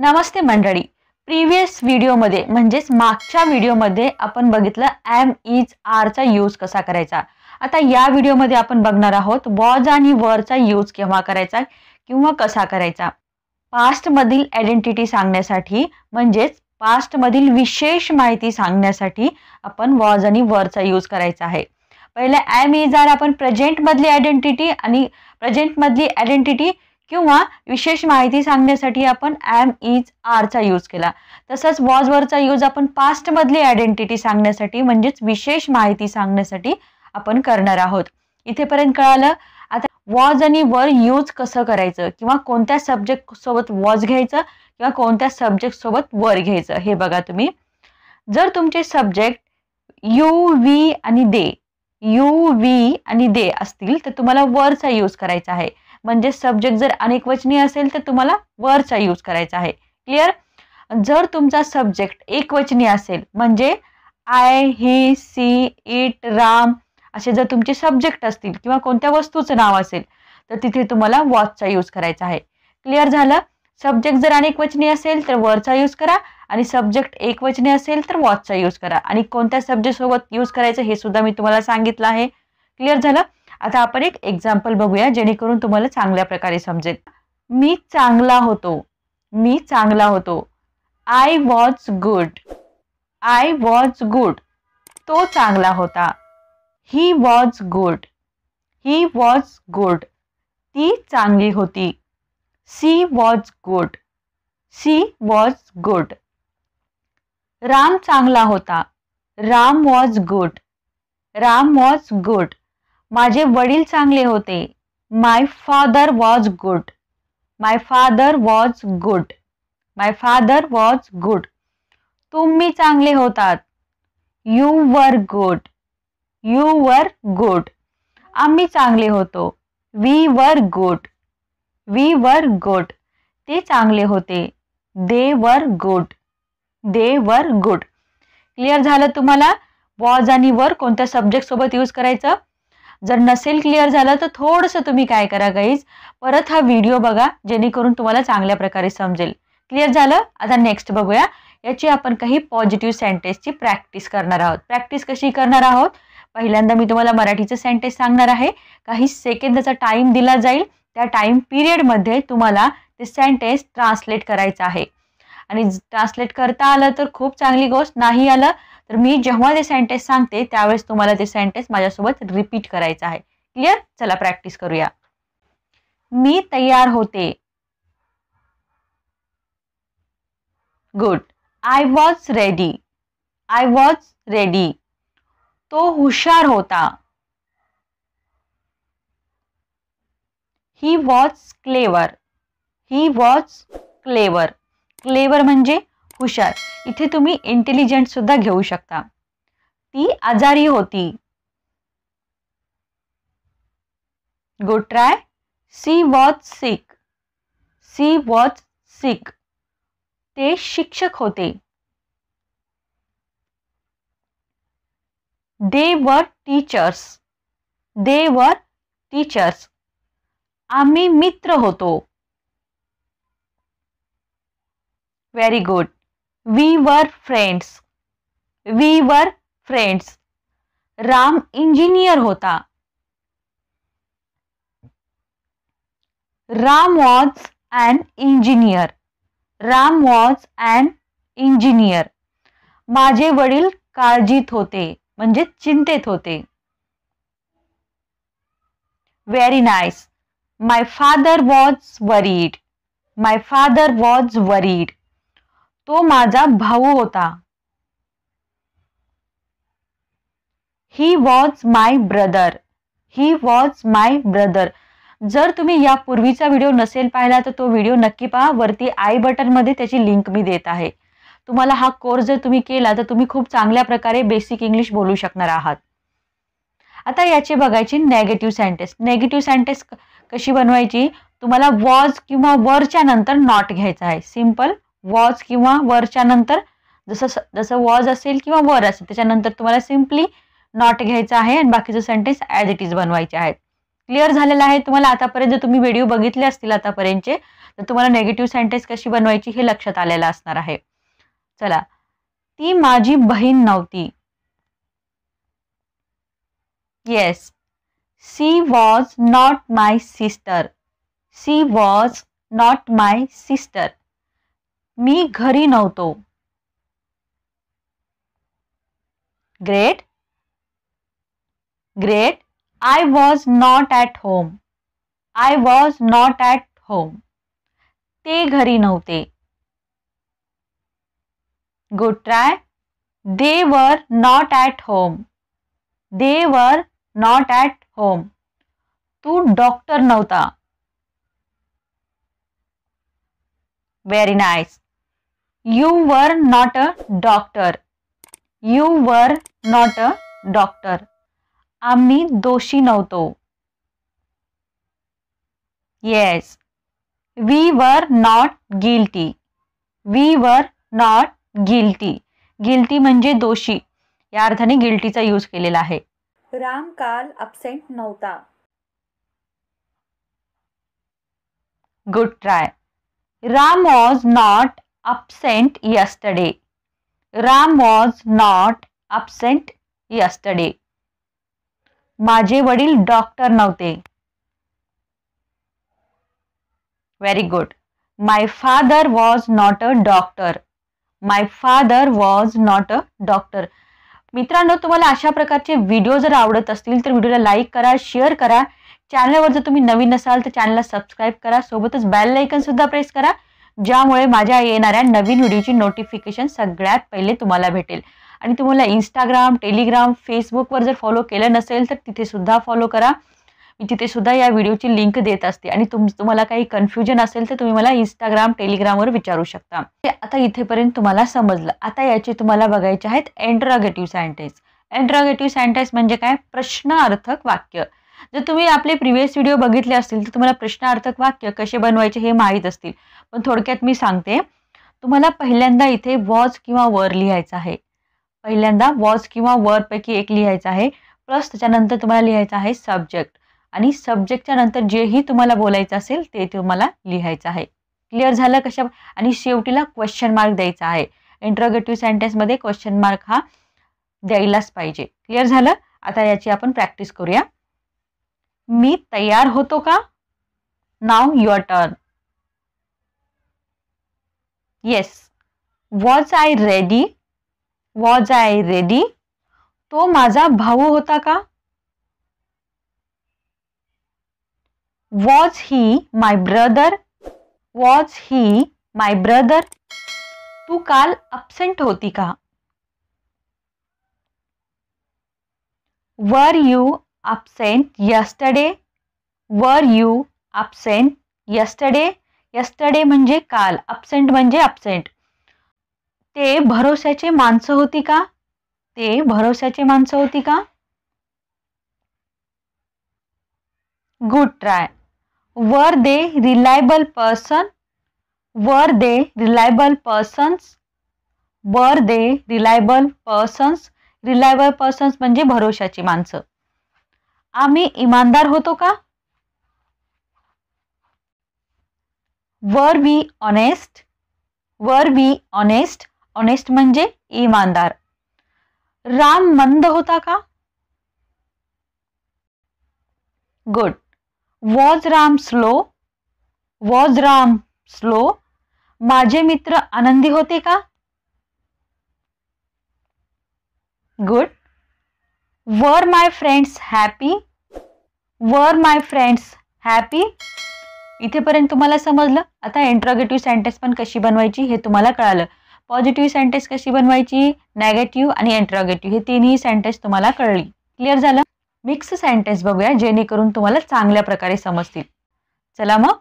नमस्ते मंडळी प्रिव्हियस व्हिडिओमध्ये म्हणजेच मागच्या व्हिडिओमध्ये आपण बघितलं एम इज आरचा यूज कसा करायचा आता या व्हिडिओमध्ये आपण बघणार आहोत वॉज आणि वरचा यूज केव्हा करायचा किंवा कसा करायचा पास्टमधील आयडेंटिटी सांगण्यासाठी म्हणजेच पास्टमधील विशेष माहिती सांगण्यासाठी आपण वॉज आणि वरचा यूज करायचा आहे पहिले ॲम इज आर आपण प्रेझेंटमधली आयडेंटिटी आणि प्रेझेंटमधली आयडेंटिटी किंवा विशेष माहिती सांगण्यासाठी आपण ॲम इज चा यूज केला तसंच वॉज वरचा यूज आपण पास्टमधली आयडेंटिटी सांगण्यासाठी म्हणजेच विशेष माहिती सांगण्यासाठी आपण करणार आहोत इथेपर्यंत कळालं आता वॉज आणि वर यूज कसं करायचं किंवा कोणत्या सब्जेक्ट सोबत वॉज घ्यायचं किंवा कोणत्या सब्जेक्ट सोबत वर घ्यायचं हे बघा तुम्ही जर तुमचे सब्जेक्ट यू वी आणि दे यू वी आणि दे असतील तर तुम्हाला वरचा यूज करायचा आहे म्हणजे सब्जेक्ट जर वचनी असेल तर तुम्हाला वरचा यूज करायचा आहे क्लिअर जर तुमचा सब्जेक्ट एकवचनी असेल म्हणजे I he she it Ram असे जर तुमचे सब्जेक्ट असतील किंवा कोणत्या वस्तूचं नाव असेल तर तिथे तुम्हाला वॉचचा यूज करायचा आहे क्लिअर झालं सब्जेक्ट जर अनेकवचनी असेल तर वरचा यूज करा आणि सब्जेक्ट एकवचनी असेल तर वॉचचा यूज करा आणि कोणत्या सब्जेक्ट सोबत यूज करायचं हे सुद्धा मी तुम्हाला सांगितलं आहे क्लिअर झालं आता आपण एक एक्झाम्पल बघूया जेणेकरून तुम्हाला चांगल्या प्रकारे समजेल मी चांगला होतो मी चांगला होतो I was good I was good तो चांगला होता he was good he was good ती चांगली होती she was good she was good Ram चांगला होता Ram was good Ram was good माझे वडील चांगले होते my father was good my father was good my father was good तुम्ही चांगले होतात you were good you were good आम्ही चांगले होतो we were good we were good ते चांगले होते दे were good they were good clear झालं तुम्हाला वॉज आणि वर कोणत्या सब्जेक्ट सोबत यूज करायचं जर नसेल क्लिअर झालं तर थोडंसं तुम्ही काय करा गाईज परत हा व्हिडिओ बघा जेणेकरून तुम्हाला चांगल्या प्रकारे समजेल क्लिअर झालं आता नेक्स्ट बघूया याची आपण काही पॉझिटिव्ह सेंटेन्सची प्रॅक्टिस करणार आहोत प्रॅक्टिस कशी करणार आहोत पहिल्यांदा मी तुम्हाला मराठीचं सेंटेन्स सांगणार आहे काही सेकंदाचा टाईम दिला जाईल त्या टाईम पिरियडमध्ये तुम्हाला ते सेंटेन्स ट्रान्सलेट करायचं आहे आणि ट्रान्सलेट करता आलं तर खूप चांगली गोष्ट नाही आलं तर मी जेव्हा ते सेंटेन्स सांगते त्यावेळेस तुम्हाला ते सेंटेन्स माझ्यासोबत रिपीट करायचं आहे क्लिअर चला प्रॅक्टिस करूया मी तयार होते good I was ready I was ready तो हुशार होता he was clever he was clever clever म्हणजे हुशार इथे तुम्ही इंटेलिजंट सुद्धा घेऊ शकता ती आजारी होती good try she was sick she was sick ते शिक्षक होते दे वर टीचर्स दे वर टीचर्स आम्ही मित्र होतो very good we were friends we were friends Ram engineer होता Ram was and engineer Ram was and engineer माझे वडील काळजीत होते म्हणजे चिंतेत होते very nice my father was worried my father was worried तो माझा भाऊ होता he was my brother he was my brother जर तुम्ही या पूर्वीचा व्हिडिओ नसेल पाहिला तर तो व्हिडिओ नक्की पहा वरती आय बटनमध्ये त्याची लिंक मी देत आहे तुम्हाला हा कोर्स जर तुम्ही केला तर तुम्ही खूप चांगल्या प्रकारे बेसिक इंग्लिश बोलू शकणार आहात आता याचे बघायची नेगेटिव्ह सेंटेन्स नेगेटिव्ह सेंटेन्स कशी बनवायची तुम्हाला वॉज किंवा वरच्या नंतर नॉट घ्यायचा आहे सिम्पल वॉज किंवा वरच्या नंतर जसं जसं वॉज असेल किंवा वर असेल त्याच्यानंतर तुम्हाला सिम्पली नॉट घ्यायचं आहे आणि बाकीचे सेंटेन्स ॲज इट इज बनवायचे आहेत क्लिअर झालेलं आहे तुम्हाला आतापर्यंत जर तुम्ही व्हिडिओ बघितले असतील आतापर्यंतचे तर तुम्हाला नेगेटिव्ह सेंटेन्स कशी बनवायची हे लक्षात आलेलं असणार आहे चला ती माझी बहीण नव्हती yes she was not my sister she was not my sister मी घरी नव्हतो great great I was not at home I was not at home ते घरी नव्हते good try they were not at home they were not at home तू doctor नव्हता very nice you were not a doctor you were not a doctor आम्ही दोषी नव्हतो yes we were not guilty we were not guilty guilty म्हणजे दोषी या अर्थाने गिल्टीचा use केलेला आहे राम काल अबसेंट नव्हता good try Ram was not absent yesterday. Ram was not absent yesterday. माझे वडील डॉक्टर नव्हते very good my father was not a doctor my father was not a doctor मित्रांनो तुम्हाला अशा प्रकारचे व्हिडिओ जर आवडत असतील तर व्हिडिओला लाईक करा शेअर करा चॅनलवर जर तुम्ही नवीन असाल तर चॅनलला सबस्क्राईब करा सोबतच बेल लायकन सुद्धा प्रेस करा ज्यामुळे माझ्या येणाऱ्या नवीन व्हिडिओची नोटिफिकेशन सगळ्यात पहिले तुम्हाला भेटेल आणि तुम्हाला इंस्टाग्राम टेलिग्राम फेसबुकवर जर फॉलो केलं नसेल तर तिथेसुद्धा फॉलो करा मी तिथेसुद्धा या व्हिडिओची लिंक देत असते आणि तुम तुम्हाला काही कन्फ्युजन असेल तर तुम्ही मला इंस्टाग्राम टेलिग्रामवर विचारू शकता ते आता इथेपर्यंत तुम्हाला समजलं आता याचे तुम्हाला बघायचे आहेत एंट्रॉगेटिव्ह सेंटेन्स एंट्रॉगेटिव्ह सेंटेन्स म्हणजे काय प्रश्नार्थक वाक्य जर तुम्ही आपले प्रिव्हियस व्हिडिओ बघितले असतील तर तुम्हाला प्रश्नार्थक वाक्य कसे बनवायचे हे माहीत असतील पण थोडक्यात मी सांगते तुम्हाला पहिल्यांदा इथे वॉज किंवा वर लिहायचं आहे पहिल्यांदा वॉज किंवा वरपैकी एक लिहायचं आहे प्लस त्याच्यानंतर तुम्हाला लिहायचं आहे सब्जेक्ट आणि सब्जेक्टच्या नंतर जेही तुम्हाला बोलायचं असेल ते तुम्हाला लिहायचं आहे क्लिअर झालं कशा आणि शेवटीला क्वेश्चन मार्क द्यायचा आहे इंट्रोगेटिव्ह सेंटेन्समध्ये क्वेश्चन मार्क हा द्यायलाच पाहिजे क्लिअर झालं आता याची आपण प्रॅक्टिस करूया मी तैयार होतो का now your turn yes was I ready was I ready तो माझा भाऊ होता का was he my brother was he my brother तू काल अब्सेंट होती का were you absent yesterday? Were you absent yesterday? Yesterday म्हणजे काल absent म्हणजे absent ते भरोश्याचे माणसं होती का ते भरोश्याचे माणसं होती का गुड ट्राय वर दे रिलायबल पर्सन वर they reliable persons were they reliable persons reliable persons म्हणजे भरोशाची माणसं आम्ही इमानदार होतो का वर बी ऑनेस्ट वर बी ऑनेस्ट ऑनेस्ट म्हणजे ईमानदार राम मंद होता का good was Ram slow was Ram slow माझे मित्र आनंदी होते का गुड वर माय फ्रेंड्स हॅपी वर माय फ्रेंड्स हॅपी इथेपर्यंत तुम्हाला समजलं आता इंट्रॉगेटिव्ह सेंटेन्स पण कशी बनवायची हे तुम्हाला कळालं पॉझिटिव्ह सेंटेन्स कशी बनवायची नेगेटिव्ह आणि इंट्रॉगेटिव्ह हे तिन्ही सेंटेन्स तुम्हाला कळली क्लिअर झालं मिक्स सेंटेन्स बघूया जेणेकरून तुम्हाला चांगल्या प्रकारे समजतील चला मग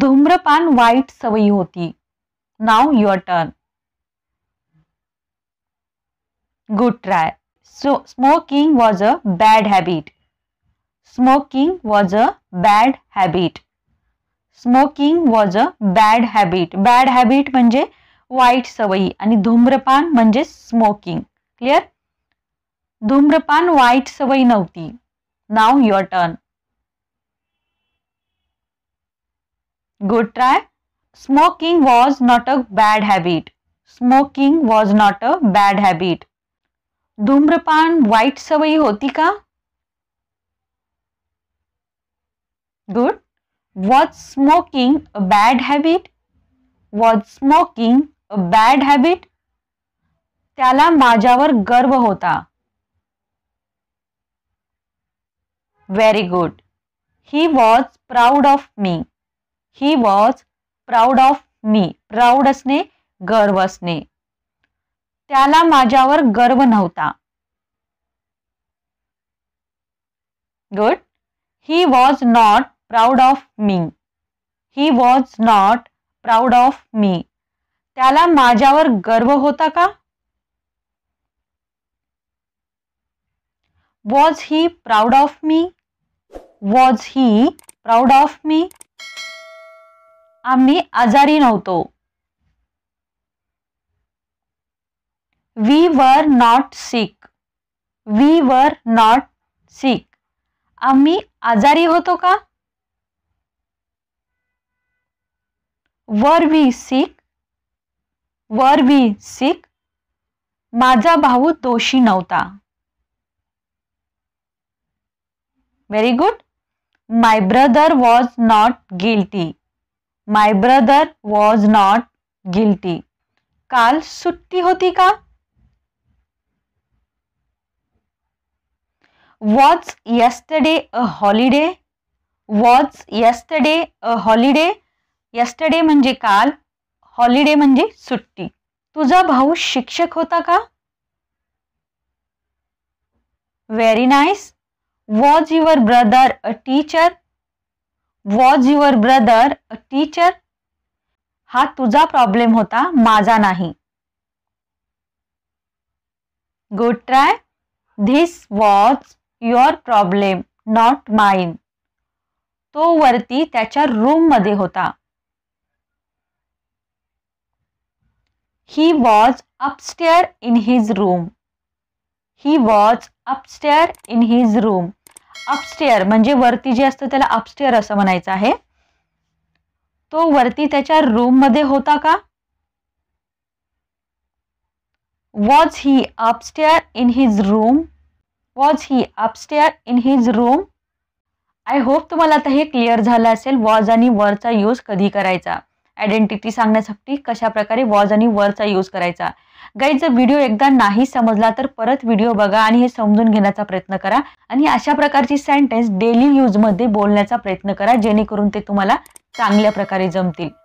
धूम्रपान वाईट सवयी होती now your turn good try So, smoking was a bad habit. Smoking was a bad habit. Smoking was a bad habit. Bad habit manje white savai. Ani dhumrapan manje smoking. Clear? Dhumrapan white savai nauti. Now your turn. Good try. Smoking was not a bad habit. Smoking was not a bad habit. धूम्रपान वाइट सवयी होती का good was smoking a bad habit was smoking a bad habit त्याला माझ्यावर गर्व होता very good he was proud of me he was proud of me proud असणे गर्व असणे त्याला माझ्यावर गर्व नव्हता good he was not proud of me he was not proud of me त्याला माझ्यावर गर्व होता का was he proud of me was he proud of मी आम्ही आजारी नव्हतो we were not sick we were not sick आम्ही आजारी होतो का were we six were we सिक माझा भाऊ दोषी नव्हता very good my brother was not guilty my brother was not guilty काल सुट्टी होती का was yesterday a holiday was yesterday a holiday yesterday म्हणजे काल हॉलिडे म्हणजे सुट्टी तुझा भाऊ शिक्षक होता का very nice was your brother a teacher was your brother a teacher हा तुझा प्रॉब्लेम होता माझा नाही good try this was your problem not mine तो वरती त्याच्या रूममध्ये होता he was upstair in his room he was upstair in his room upstair म्हणजे वरती जे असतं त्याला अपस्टेअर असं म्हणायचं आहे तो वरती त्याच्या रूममध्ये होता का was he upstair in his room was he upstair in his room I hope तुम्हाला आता हे क्लिअर झालं असेल वॉज आणि वरचा यूज कधी करायचा आयडेंटिटी सांगण्यासाठी कशाप्रकारे वॉज आणि वरचा यूज करायचा गाईज जर व्हिडिओ एकदा नाही समजला तर परत व्हिडिओ बघा आणि हे समजून घेण्याचा प्रयत्न करा आणि अशा प्रकारची सेंटेन्स डेली यूजमध्ये बोलण्याचा प्रयत्न करा जेणेकरून ते तुम्हाला चांगल्या प्रकारे जमतील